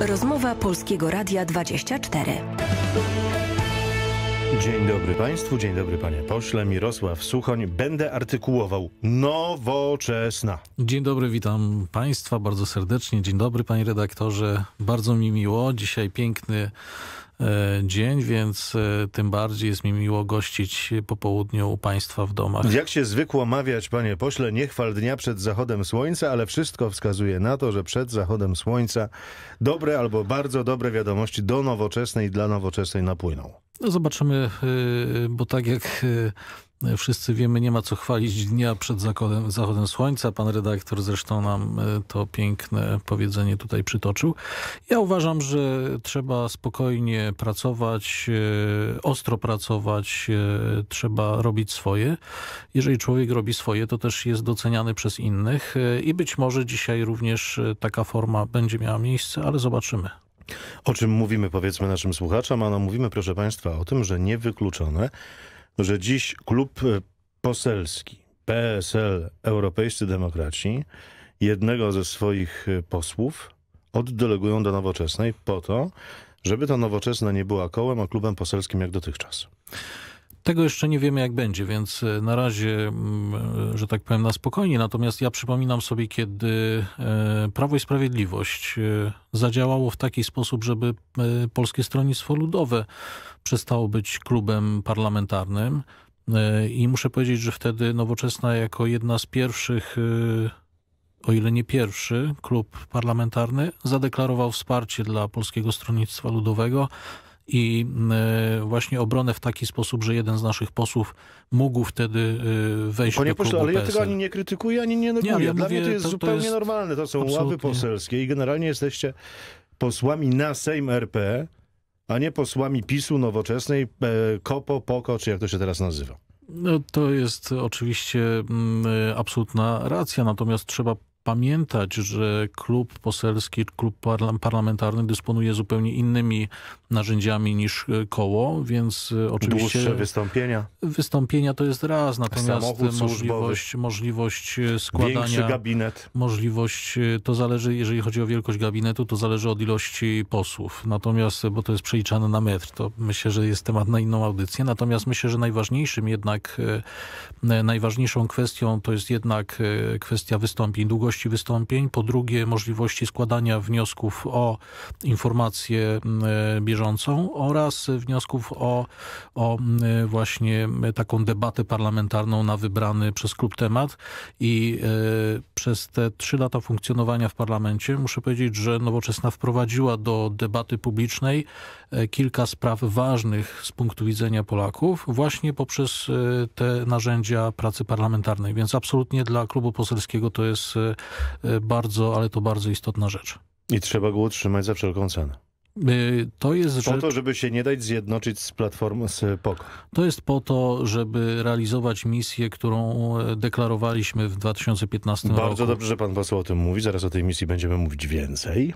Rozmowa Polskiego Radia 24. Dzień dobry Państwu, dzień dobry Panie Pośle. Mirosław Suchoń. Będę artykułował nowoczesna. Dzień dobry, witam Państwa bardzo serdecznie. Dzień dobry Panie Redaktorze. Bardzo mi miło. Dzisiaj piękny E, dzień, więc e, tym bardziej jest mi miło gościć po południu u Państwa w domach. Jak się zwykło mawiać, panie pośle, nie chwal dnia przed zachodem słońca, ale wszystko wskazuje na to, że przed zachodem słońca dobre albo bardzo dobre wiadomości do nowoczesnej i dla nowoczesnej napłyną. No zobaczymy, y, y, bo tak jak y, wszyscy wiemy, nie ma co chwalić dnia przed zachodem, zachodem słońca. Pan redaktor zresztą nam to piękne powiedzenie tutaj przytoczył. Ja uważam, że trzeba spokojnie pracować, ostro pracować, trzeba robić swoje. Jeżeli człowiek robi swoje, to też jest doceniany przez innych i być może dzisiaj również taka forma będzie miała miejsce, ale zobaczymy. O czym mówimy powiedzmy naszym słuchaczom? Ano mówimy proszę Państwa o tym, że niewykluczone, że dziś klub e, poselski PSL Europejscy Demokraci jednego ze swoich e, posłów oddelegują do Nowoczesnej po to, żeby to Nowoczesna nie była kołem, a klubem poselskim jak dotychczas. Tego jeszcze nie wiemy, jak będzie, więc e, na razie, mm, e, że tak powiem, na spokojnie. Natomiast ja przypominam sobie, kiedy e, Prawo i Sprawiedliwość zadziałało w taki sposób, żeby Polskie Stronnictwo Ludowe przestało być klubem parlamentarnym. I muszę powiedzieć, że wtedy Nowoczesna jako jedna z pierwszych o ile nie pierwszy klub parlamentarny, zadeklarował wsparcie dla Polskiego Stronnictwa Ludowego i mm, e, właśnie obronę w taki sposób, że jeden z naszych posłów mógł wtedy e, wejść Panie do klubu ale PSL. ja tego ani nie krytykuję, ani nie neguję. ja Dla mówię, mnie to jest to, zupełnie jest... normalne. To są Absolutnie. ławy poselskie i generalnie jesteście posłami na Sejm RP, a nie posłami PiSu Nowoczesnej, e, KOPO, POKO, czy jak to się teraz nazywa. No, to jest oczywiście mm, absolutna racja, natomiast trzeba pamiętać, że klub poselski, klub parlamentarny dysponuje zupełnie innymi narzędziami niż e, koło, więc e, oczywiście... Dłuższe wystąpienia. Wystąpienia to jest raz, natomiast możliwość, możliwość e, składania... Większy gabinet. Możliwość, to zależy, jeżeli chodzi o wielkość gabinetu, to zależy od ilości posłów. Natomiast, bo to jest przeliczane na metr, to myślę, że jest temat na inną audycję. Natomiast myślę, że najważniejszym jednak, najważniejszą kwestią to jest jednak kwestia wystąpień, długości możliwości wystąpień, po drugie możliwości składania wniosków o informację e, bieżącą oraz wniosków o, o e, właśnie taką debatę parlamentarną na wybrany przez klub temat i e, przez te trzy lata funkcjonowania w parlamencie muszę powiedzieć, że Nowoczesna wprowadziła do debaty publicznej kilka spraw ważnych z punktu widzenia Polaków właśnie poprzez te narzędzia pracy parlamentarnej, więc absolutnie dla klubu poselskiego to jest E, bardzo, ale to bardzo istotna rzecz. I trzeba go utrzymać za wszelką cenę. E, to jest po rzecz... to, żeby się nie dać zjednoczyć z platformą z e, POK. To jest po to, żeby realizować misję, którą deklarowaliśmy w 2015 Bardzo roku. Bardzo dobrze, że pan poseł o tym mówi. Zaraz o tej misji będziemy mówić więcej.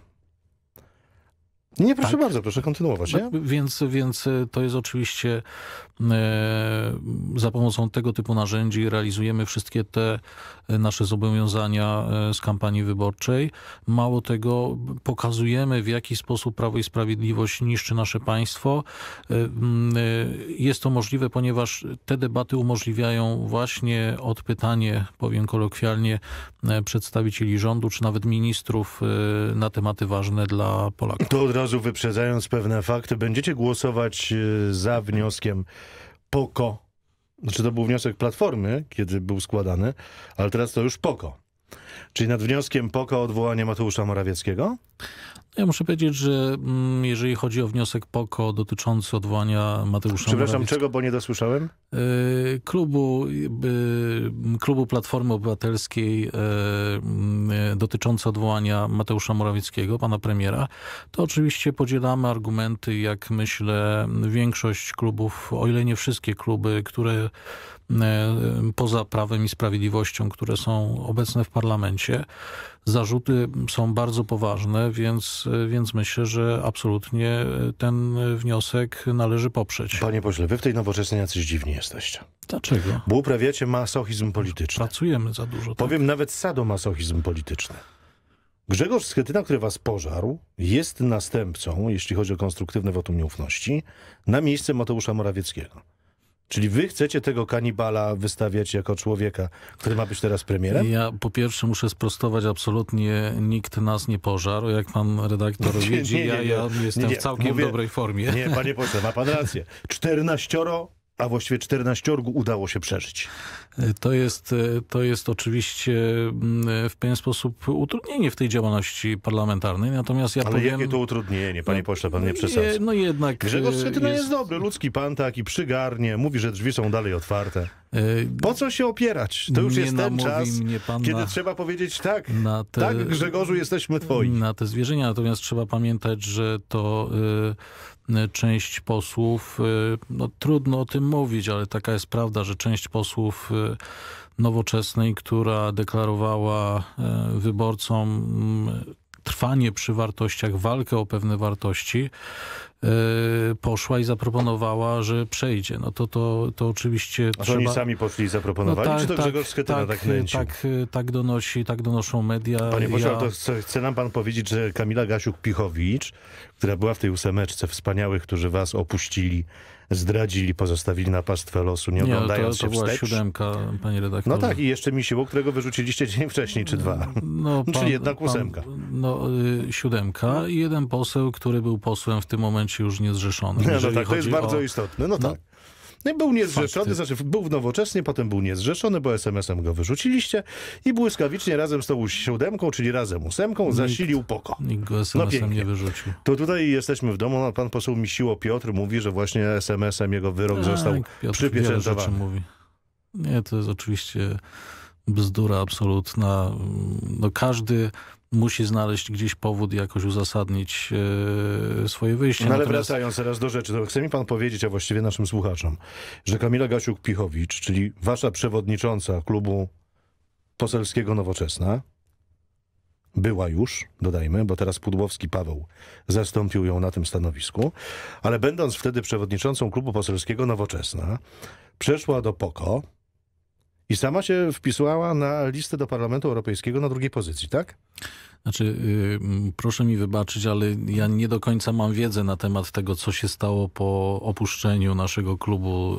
Nie, proszę tak. bardzo, proszę kontynuować. Nie? No, więc, więc e, to jest oczywiście e, za pomocą tego typu narzędzi realizujemy wszystkie te e, nasze zobowiązania e, z kampanii wyborczej. Mało tego, pokazujemy w jaki sposób Prawo i Sprawiedliwość niszczy nasze państwo. E, jest to możliwe, ponieważ te debaty umożliwiają właśnie odpytanie, powiem kolokwialnie, przedstawicieli rządu czy nawet ministrów na tematy ważne dla Polaków razu wyprzedzając pewne fakty, będziecie głosować e, za wnioskiem POKO. Znaczy to był wniosek Platformy, kiedy był składany, ale teraz to już POKO. Czyli nad wnioskiem poko o odwołanie Mateusza Morawieckiego? Ja muszę powiedzieć, że mm, jeżeli chodzi o wniosek POKO dotyczący odwołania Mateusza Przepraszam, czego, bo nie dosłyszałem? Y, klubu, y, klubu Platformy Obywatelskiej y, dotyczący odwołania Mateusza Morawieckiego, pana premiera, to oczywiście podzielamy argumenty, jak myślę, większość klubów, o ile nie wszystkie kluby, które E, poza Prawem i Sprawiedliwością, które są obecne w parlamencie. Zarzuty są bardzo poważne, więc, e, więc myślę, że absolutnie e, ten wniosek należy poprzeć. Panie pośle, wy w tej nowoczesnej jacyś dziwni jesteście. Dlaczego? Bo uprawiacie masochizm polityczny. Pracujemy za dużo. Tak? Powiem nawet nawet sadomasochizm polityczny. Grzegorz Schetyna, który was pożarł, jest następcą, jeśli chodzi o konstruktywne wotum nieufności, na miejsce Mateusza Morawieckiego. Czyli wy chcecie tego kanibala wystawiać jako człowieka, który ma być teraz premierem? Ja po pierwsze muszę sprostować, absolutnie nikt nas nie pożarł. Jak pan redaktor nie, widzi, nie, nie, ja, ja, jestem w całkiem Mówię, dobrej formie. Nie, panie pośle, ma pan rację. Czternascioro a właściwie 14 udało się przeżyć. Y, to jest, y, to jest oczywiście mm, w pewien sposób utrudnienie w tej działalności parlamentarnej, natomiast ja Ale powiem... jakie to utrudnienie, panie no, pośle, pan no nie przesadza. No jednak... Grzegorz y, Schetyna jest... jest dobry, ludzki pan taki przygarnie, mówi, że drzwi są dalej otwarte. Po co się opierać? To już jest ten czas, kiedy na, trzeba powiedzieć tak, te, tak Grzegorzu, jesteśmy twoi. Na te zwierzenia, natomiast trzeba pamiętać, że to Y, część posłów, y, no trudno o tym mówić, ale taka jest prawda, że część posłów y, nowoczesnej, która deklarowała wyborcom mm, trwanie przy wartościach, walkę o pewne wartości, e, poszła i zaproponowała, że przejdzie. No to, to, to oczywiście A trzeba... oni sami poszli i zaproponowali? No tak, czy to tak, tak, Grzegorz Schetyna tak, tak Tak, tak donosi, tak donoszą media. Panie ja... pośle, to chce, chce, nam pan powiedzieć, że Kamila Gasiuk-Pichowicz, która była w tej ósemeczce wspaniałych, którzy was opuścili zdradzili, pozostawili na pastwę losu, nie, nie no oglądając to, to się była wstecz. siódemka, panie redaktorze. No tak, i jeszcze Misiło, którego wyrzuciliście dzień wcześniej, czy dwa. No, pan, Czyli jednak ósemka. Pan, no, y, siódemka i jeden poseł, który był posłem w tym momencie już niezrzeszony. No, no tak, to jest bardzo o... istotne, no, no tak. No i był niezrzeszony, Fakty. znaczy był w potem był niezrzeszony, bo SMS-em go wyrzuciliście i błyskawicznie razem z tą siódemką, czyli razem ósemką, Nikt, zasilił poko. Nikt go SMS-em no nie wyrzucił. To tutaj jesteśmy w domu, a pan poseł Misiło Piotr mówi, że właśnie SMS-em jego wyrok tak, został przypieczętowany. mówi. Nie, to jest oczywiście bzdura absolutna. No każdy musi znaleźć gdzieś powód jakoś uzasadnić yy, swoje wyjście. No ale Natomiast... wracając teraz do rzeczy, to chce mi pan powiedzieć, a właściwie naszym słuchaczom, że Kamila Gasiuk-Pichowicz, czyli wasza przewodnicząca klubu poselskiego Nowoczesna, była już, dodajmy, bo teraz Pudłowski Paweł zastąpił ją na tym stanowisku, ale będąc wtedy przewodniczącą klubu poselskiego Nowoczesna, przeszła do POKO, i sama się wpisała na listę do Parlamentu Europejskiego na drugiej pozycji, tak? Znaczy, yy, proszę mi wybaczyć, ale ja nie do końca mam wiedzę na temat tego, co się stało po opuszczeniu naszego klubu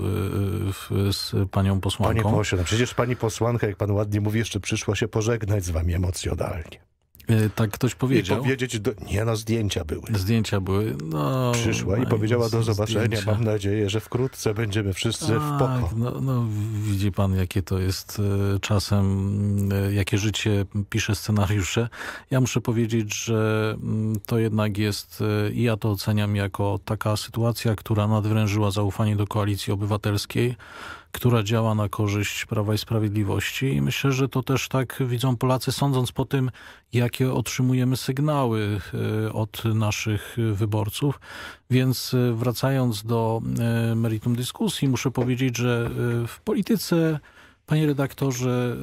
yy, z panią posłanką. Panie pośle, no przecież pani posłanka, jak pan ładnie mówi, jeszcze przyszła się pożegnać z wami emocjonalnie. E, tak ktoś powiedział. I powiedzieć, do... nie no, zdjęcia były. Zdjęcia były, no... Przyszła i no powiedziała do zobaczenia, zdjęcia. mam nadzieję, że wkrótce będziemy wszyscy tak, w pokoju. No, no, widzi pan, jakie to jest e, czasem, e, jakie życie pisze scenariusze. Ja muszę powiedzieć, że mm, to jednak jest, i ja to oceniam jako taka sytuacja, która nadwrężyła zaufanie do Koalicji Obywatelskiej, która działa na korzyść Prawa i Sprawiedliwości. I myślę, że to też tak widzą Polacy, sądząc po tym, jakie otrzymujemy sygnały e, od naszych wyborców. Więc e, wracając do e, meritum dyskusji, muszę powiedzieć, że w polityce... Panie redaktorze,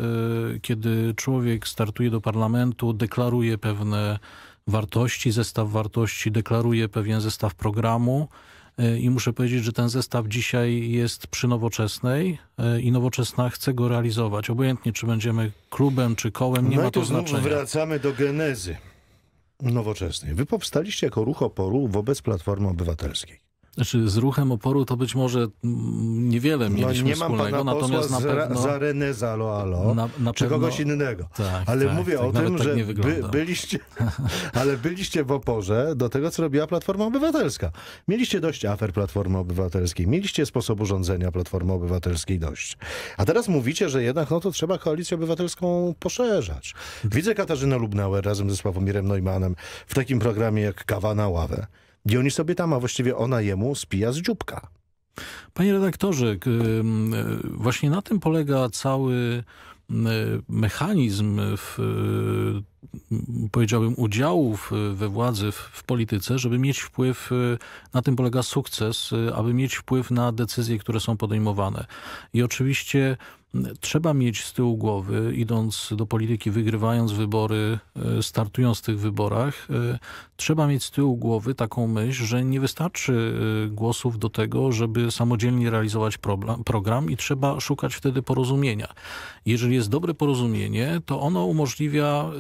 kiedy człowiek startuje do parlamentu, deklaruje pewne wartości, zestaw wartości, deklaruje pewien zestaw programu, E, i muszę powiedzieć, że ten zestaw dzisiaj jest przy nowoczesnej e, i nowoczesna chce go realizować. Obojętnie, czy będziemy klubem, czy kołem, nie no ma to, to znaczenia. Wracamy do genezy nowoczesnej. Wy powstaliście jako ruch oporu wobec Platformy Obywatelskiej. Znaczy z ruchem oporu to być może mm, niewiele no, mieliśmy no, nie mam wspólnego, pana natomiast na pewno... Za René Zaloalo, na, na czy pewno... kogoś innego. Tak, ale tak, mówię tak, o tym, tak że by, byliście, ale byliście w oporze do tego, co robiła Platforma Obywatelska. Mieliście dość afer Platformy Obywatelskiej, mieliście sposób urządzenia Platformy Obywatelskiej dość. A teraz mówicie, że jednak no to trzeba Koalicję Obywatelską poszerzać. Widzę Katarzynę Lubnauer razem ze Sławomirem Neumannem w takim programie jak Kawa na ławę. I oni sobie tam, a właściwie ona jemu spija z dzióbka. Panie redaktorze, e, właśnie na tym polega cały e, mechanizm e, w, powiedziałbym udziałów we władzy w, w, polityce, żeby mieć wpływ, na tym polega sukces, aby mieć wpływ na decyzje, które są podejmowane. I oczywiście trzeba mieć z tyłu głowy, idąc do polityki, wygrywając wybory, e, startując w tych wyborach, e, trzeba mieć z tyłu głowy taką myśl, że nie wystarczy e, głosów do tego, żeby samodzielnie realizować problem, program i trzeba szukać wtedy porozumienia. Jeżeli jest dobre porozumienie, to ono umożliwia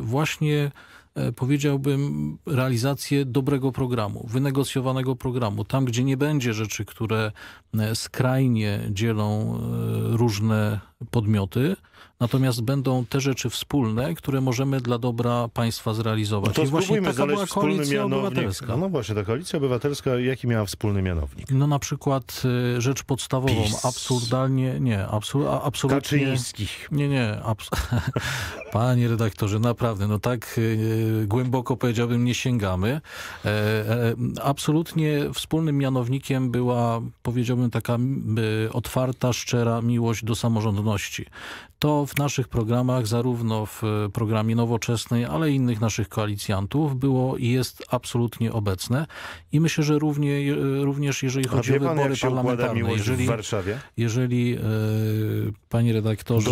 właśnie E, powiedziałbym, realizację dobrego programu, wynegocjowanego programu. Tam, gdzie nie będzie rzeczy, które e, skrajnie dzielą e, różne podmioty, natomiast będą te rzeczy wspólne, które możemy dla dobra państwa zrealizować. No to I właśnie taka była koalicja obywatelska. No, no właśnie, ta koalicja obywatelska, jaki miała wspólny mianownik? No na przykład y, rzecz podstawową, PiS. absurdalnie, nie, absur, absolutnie... Kaczyńskich. Nie, nie, abs panie redaktorze, naprawdę, no tak e, głęboko powiedziałbym, nie sięgamy. E, e, absolutnie wspólnym mianownikiem była, powiedziałbym, taka y, otwarta, szczera miłość do samorządu to w naszych programach, zarówno w e, programie Nowoczesnej, ale i innych naszych koalicjantów było i jest absolutnie obecne i myślę, że równie, e, również jeżeli chodzi o wybory parlamentarne, jeżeli, w Warszawie? jeżeli e, panie redaktorze,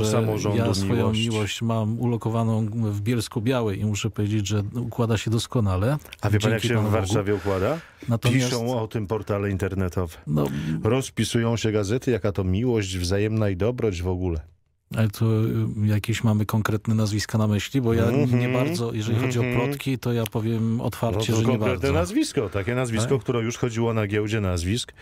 ja swoją miłość. miłość. mam ulokowaną w Bielsku Białej i muszę powiedzieć, że układa się doskonale. A wie pan jak się w Warszawie Bogu. układa? Natomiast... Piszą o tym portale internetowe. No, Rozpisują się gazety, jaka to miłość, wzajemna i dobroć w ogóle ogóle. Ale to y, jakieś mamy konkretne nazwiska na myśli, bo ja mm -hmm. nie mhm. bardzo, jeżeli chodzi mm -hmm. o mhm. plotki, to ja powiem otwarcie, no że nie bardzo. nazwisko, takie tak? nazwisko, tak? które już chodziło na giełdzie nazwisk,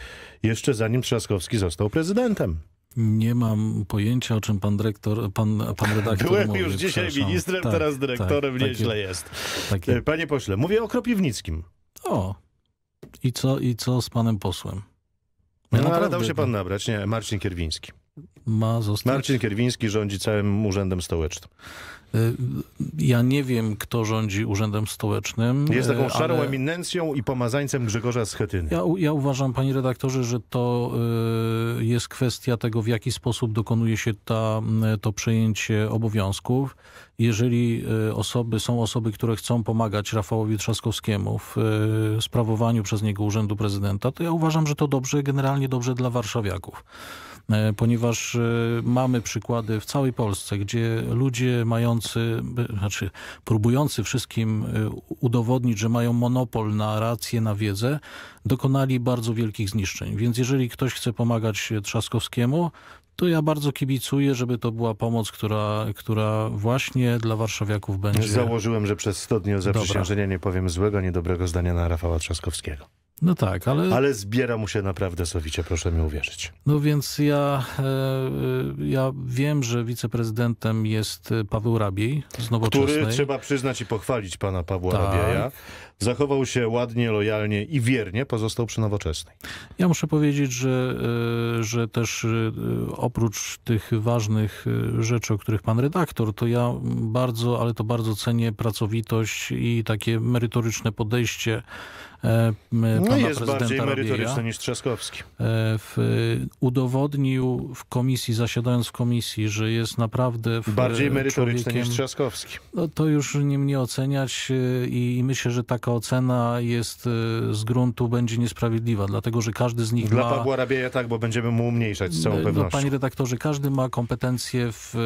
jeszcze zanim Trzaskowski został prezydentem. Nie mam pojęcia, o czym pan dyrektor, pan, pan redaktor Byłem mówi, już dzisiaj ministrem, tak, teraz dyrektorem, tak, nieźle jest. Takie. E, panie pośle, mówię o Kropiwnickim. O, i co, i co z panem posłem? Ja no, naprawdę... ale dał się pan no. nabrać, nie, Marcin Kierwiński ma zostać... Marcin Kierwiński rządzi całym urzędem stołecznym. Y, ja nie wiem, kto rządzi Urzędem Stołecznym. Jest taką y, szarą ale... eminencją i pomazańcem Grzegorza Schetyny. Ja, ja uważam, panie redaktorze, że to y, jest kwestia tego, w jaki sposób dokonuje się ta, to przejęcie obowiązków. Jeżeli osoby są osoby, które chcą pomagać Rafałowi Trzaskowskiemu w sprawowaniu przez niego urzędu prezydenta, to ja uważam, że to dobrze, generalnie dobrze dla warszawiaków. E, ponieważ e, mamy przykłady w całej Polsce, gdzie ludzie mający, znaczy próbujący wszystkim e, udowodnić, że mają monopol na rację, na wiedzę, dokonali bardzo wielkich zniszczeń. Więc jeżeli ktoś chce pomagać Trzaskowskiemu, to ja bardzo kibicuję, żeby to była pomoc, która, która właśnie dla warszawiaków będzie... Założyłem, że przez 100 dni o zaprzysiężenia nie powiem złego, niedobrego zdania na Rafała Trzaskowskiego. No tak, ale... Ale zbiera mu się naprawdę sowicie, proszę mi uwierzyć. No więc ja, e, e, ja wiem, że wiceprezydentem jest e, Paweł Rabiej z Nowoczesnej. Który trzeba przyznać i pochwalić pana Pawła tak. Rabieja, zachował się ładnie, lojalnie i wiernie pozostał przy nowoczesnej. Ja muszę powiedzieć, że, e, że też e, oprócz tych ważnych e, rzeczy, o których pan redaktor, to ja bardzo, ale to bardzo cenię pracowitość i takie merytoryczne podejście no pana no jest prezydenta bardziej merytoryczny Rabieja, niż Trzaskowski. W, udowodnił w komisji, zasiadając w komisji, że jest naprawdę w, bardziej merytoryczny niż Trzaskowski. No, to już nie mnie oceniać i myślę, że taka ocena jest y, z gruntu będzie niesprawiedliwa, dlatego że każdy z nich Dla ma... Dla Pawła Rabieja tak, bo będziemy mu umniejszać z całą pewnością. No, panie redaktorze, każdy ma kompetencje w, y,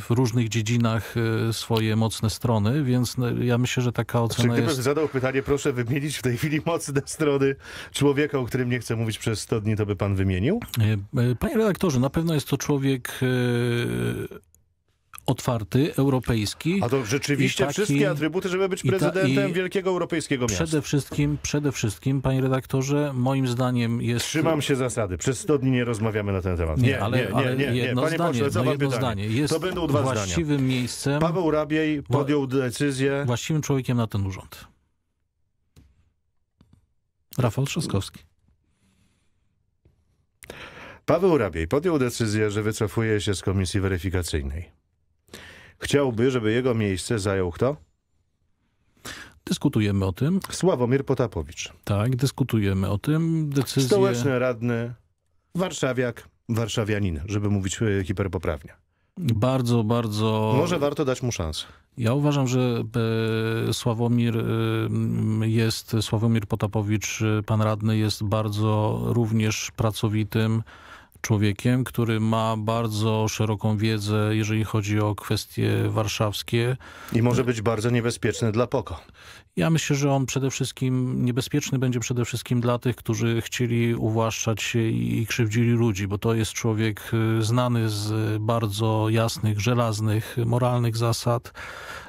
w różnych dziedzinach y, swoje mocne strony, więc no, ja myślę, że taka ocena Czy gdybym jest... zadał pytanie, proszę wymienić w tej chwili mocne strony człowieka, o którym nie chcę mówić przez 100 dni, to by pan wymienił? Panie redaktorze, na pewno jest to człowiek otwarty, europejski. A to rzeczywiście taki, wszystkie atrybuty, żeby być prezydentem ta, wielkiego europejskiego miasta. Przede wszystkim, przede wszystkim, panie redaktorze, moim zdaniem jest... Trzymam się zasady. Przez 100 dni nie rozmawiamy na ten temat. Nie, nie, ale, nie, nie, nie, jedno panie zdanie, pośle, no jedno zdanie. Jest to będą dwa właściwym zdania. miejscem... Paweł Rabiej podjął decyzję... Właściwym człowiekiem na ten urząd. Rafał Trzaskowski. Paweł Rabiej podjął decyzję, że wycofuje się z komisji weryfikacyjnej. Chciałby, żeby jego miejsce zajął kto? Dyskutujemy o tym. Sławomir Potapowicz. Tak, dyskutujemy o tym. Decyzje... Stołeczny radny, warszawiak, warszawianin, żeby mówić e, hiperpoprawnie. Bardzo, bardzo... Może warto dać mu szansę. Ja uważam, że e, Sławomir jest, Sławomir Potapowicz, e, pan radny jest bardzo również pracowitym, człowiekiem, który ma bardzo szeroką wiedzę, jeżeli chodzi o kwestie warszawskie. I może być bardzo niebezpieczny dla POKO. Ja myślę, że on przede wszystkim niebezpieczny będzie przede wszystkim dla tych, którzy chcieli uwłaszczać się i krzywdzili ludzi, bo to jest człowiek y, znany z bardzo jasnych, żelaznych, moralnych zasad,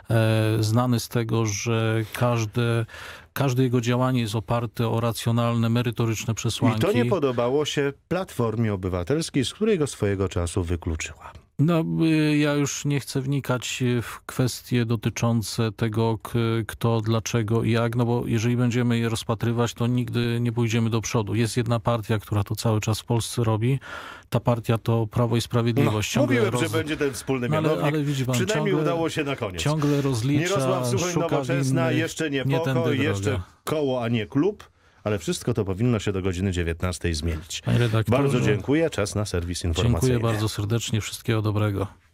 e, znany z tego, że każde każde jego działanie jest oparte o racjonalne, merytoryczne przesłanki. I to nie podobało się Platformie Obywatelskiej, z której go swojego czasu wykluczyła. No, y, ja już nie chcę wnikać w kwestie dotyczące tego, kto, dlaczego i jak, no bo jeżeli będziemy je rozpatrywać, to nigdy nie pójdziemy do przodu. Jest jedna partia, która to cały czas w Polsce robi. Ta partia to Prawo i Sprawiedliwość. No, mówiłem, roz... że będzie ten wspólny no, mianownik. ale, ale widzi pan, Przynajmniej ciągle, udało się na koniec. Ciągle rozlicza, Mirosław Suchoń, Nowoczesna, winnych, jeszcze nie, nie Boko, jeszcze droga. koło, a nie klub ale wszystko to powinno się do godziny 19 zmienić. Bardzo dziękuję, czas na serwis informacyjny. Dziękuję bardzo serdecznie, wszystkiego dobrego.